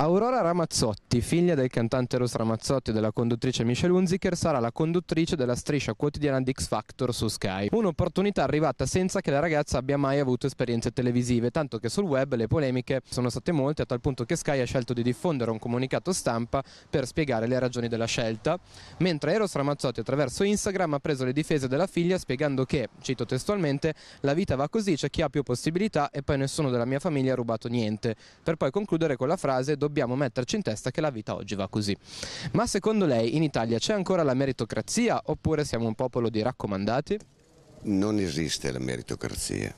Aurora Ramazzotti, figlia del cantante Eros Ramazzotti e della conduttrice Michelle Hunziker, sarà la conduttrice della striscia quotidiana di X Factor su Sky. Un'opportunità arrivata senza che la ragazza abbia mai avuto esperienze televisive, tanto che sul web le polemiche sono state molte a tal punto che Sky ha scelto di diffondere un comunicato stampa per spiegare le ragioni della scelta, mentre Eros Ramazzotti attraverso Instagram ha preso le difese della figlia spiegando che, cito testualmente, la vita va così, c'è chi ha più possibilità e poi nessuno della mia famiglia ha rubato niente, per poi concludere con la frase dobbiamo metterci in testa che la vita oggi va così. Ma secondo lei in Italia c'è ancora la meritocrazia oppure siamo un popolo di raccomandati? Non esiste la meritocrazia,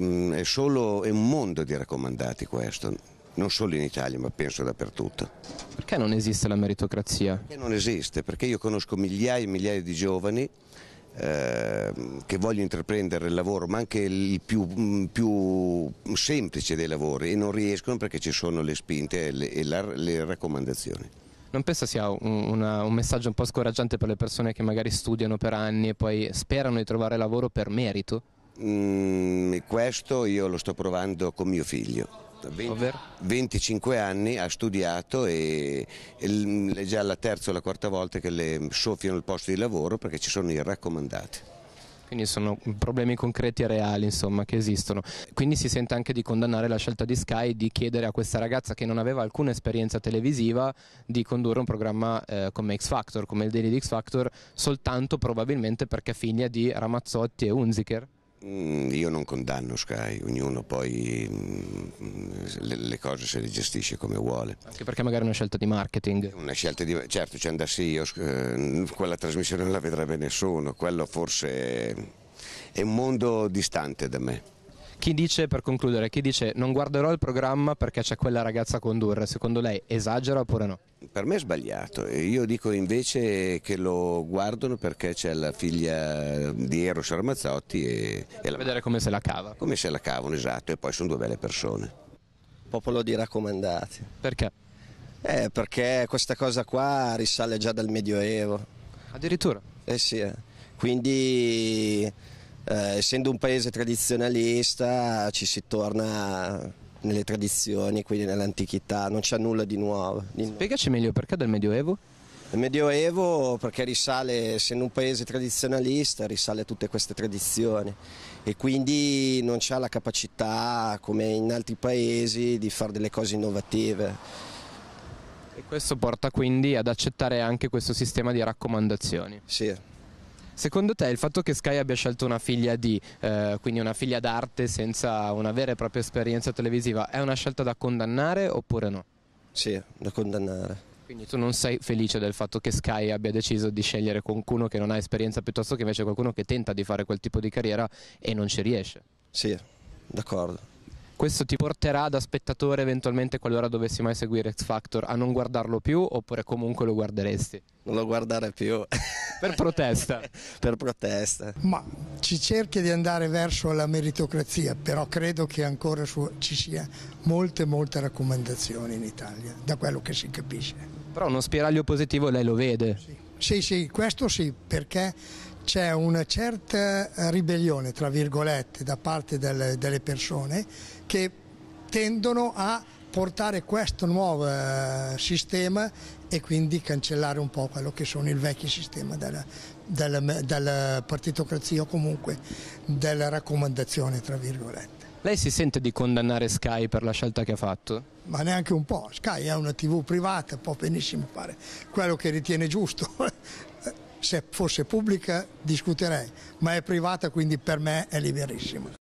mm, è solo è un mondo di raccomandati questo, non solo in Italia ma penso dappertutto. Perché non esiste la meritocrazia? Perché non esiste, perché io conosco migliaia e migliaia di giovani Ehm, che voglio intraprendere il lavoro, ma anche il più, mm, più, semplice dei lavori e non riescono perché ci sono le spinte e le, e la, le raccomandazioni. Non pensa sia un, una, un, messaggio un po' scoraggiante per le persone che magari studiano per anni e poi sperano di trovare lavoro per merito? Mm, questo io lo sto provando con mio figlio 20, esatto, 25 anni, ha studiato e, e è già la terza o la quarta volta che le soffiano il posto di lavoro perché ci sono i raccomandati. Quindi sono problemi concreti e reali insomma, che esistono. Quindi si sente anche di condannare la scelta di Sky di chiedere a questa ragazza che non aveva alcuna esperienza televisiva di condurre un programma eh, come X Factor, come il Daily di X Factor, soltanto probabilmente perché è figlia di Ramazzotti e Unziker. Mm, io non condanno Sky, ognuno poi mm, le, cose se le gestisce come vuole. Anche perché magari è una scelta di marketing. Una scelta di certo ci andassi io, eh, quella trasmissione non la vedrebbe nessuno, quello forse è un mondo distante da me. Chi dice, per concludere, chi dice non guarderò il programma perché c'è quella ragazza a condurre, secondo lei esagera oppure no? Per me è sbagliato, io dico invece che lo guardano perché c'è la figlia di Eros Armazzotti e, e la... Vedere come se la cava. Come se la cavano, esatto, e poi sono due belle persone. Popolo di raccomandati. Perché? Eh, perché questa cosa qua risale già dal Medioevo. Addirittura? Eh sì, eh. quindi eh, essendo un paese tradizionalista ci si torna nelle tradizioni, quindi nell'antichità, non c'è nulla di nuovo. Di nuovo. Spiegaci meglio perché dal Medioevo? Il Medioevo perché risale, essendo un paese tradizionalista, risale a tutte queste tradizioni e quindi non c'è la capacità, come in altri paesi, di fare delle cose innovative. E questo porta quindi ad accettare anche questo sistema di raccomandazioni. Sì. Secondo te il fatto che Sky abbia scelto una figlia di, eh, quindi una figlia d'arte senza una vera e propria esperienza televisiva, è una scelta da condannare oppure no? Sì, da condannare. Quindi tu non sei felice del fatto che Sky abbia deciso di scegliere qualcuno che non ha esperienza piuttosto che invece qualcuno che tenta di fare quel tipo di carriera e non ci riesce? Sì, d'accordo questo ti porterà da spettatore eventualmente qualora dovessi mai seguire X Factor a non guardarlo più oppure comunque lo guarderesti? Non lo guardare più. per protesta? per protesta. Ma ci cerchi di andare verso la meritocrazia, però credo che ancora su, ci sia molte molte raccomandazioni in Italia, da quello che si capisce. Però uno spiraglio positivo lei lo vede? Sì, sì, sì questo sì, perché c'è una certa ribellione, tra virgolette, da parte del, delle persone che tendono a portare questo nuovo eh, sistema e quindi cancellare un po' quello che sono il vecchio sistema della, della, della partitocrazia o comunque della raccomandazione, tra virgolette. Lei si sente di condannare Sky per la scelta che ha fatto? Ma neanche un po', Sky è una tv privata, può benissimo fare quello che ritiene giusto. se fosse pubblica discuterei, ma è privata quindi per me è liberissima.